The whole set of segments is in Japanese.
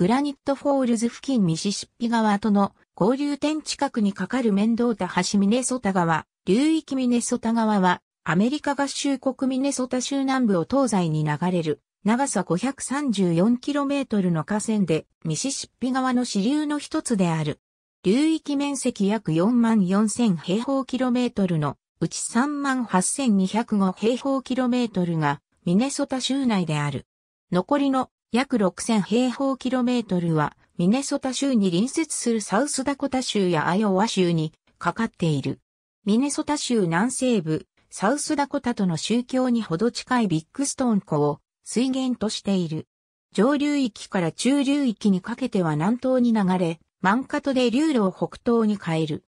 グラニットフォールズ付近ミシシッピ川との合流点近くにかかる面倒田橋ミネソタ川、流域ミネソタ川は、アメリカ合衆国ミネソタ州南部を東西に流れる、長さ 534km の河川で、ミシシッピ川の支流の一つである。流域面積約4万4000平方キロメートルのうち3万8205平方キロメートルがミネソタ州内である。残りの約6000平方キロメートルは、ミネソタ州に隣接するサウスダコタ州やアイオワ州にかかっている。ミネソタ州南西部、サウスダコタとの宗教にほど近いビッグストーン湖を水源としている。上流域から中流域にかけては南東に流れ、マンカトで流路を北東に変える。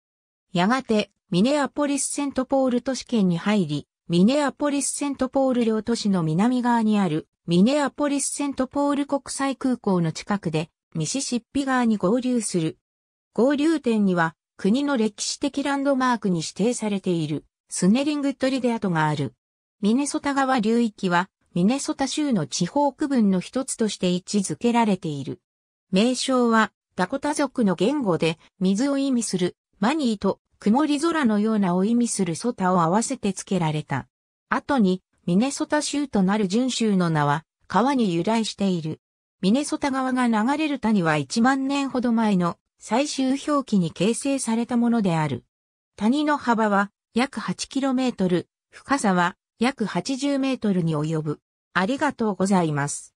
やがて、ミネアポリスセントポール都市圏に入り、ミネアポリスセントポール領都市の南側にあるミネアポリスセントポール国際空港の近くでミシシッピ川に合流する。合流点には国の歴史的ランドマークに指定されているスネリングトリデアトがある。ミネソタ川流域はミネソタ州の地方区分の一つとして位置づけられている。名称はダコタ族の言語で水を意味するマニーと曇り空のようなを意味するソタを合わせて付けられた。後に、ミネソタ州となる準州の名は、川に由来している。ミネソタ川が流れる谷は1万年ほど前の最終表記に形成されたものである。谷の幅は約 8km、深さは約 80m に及ぶ。ありがとうございます。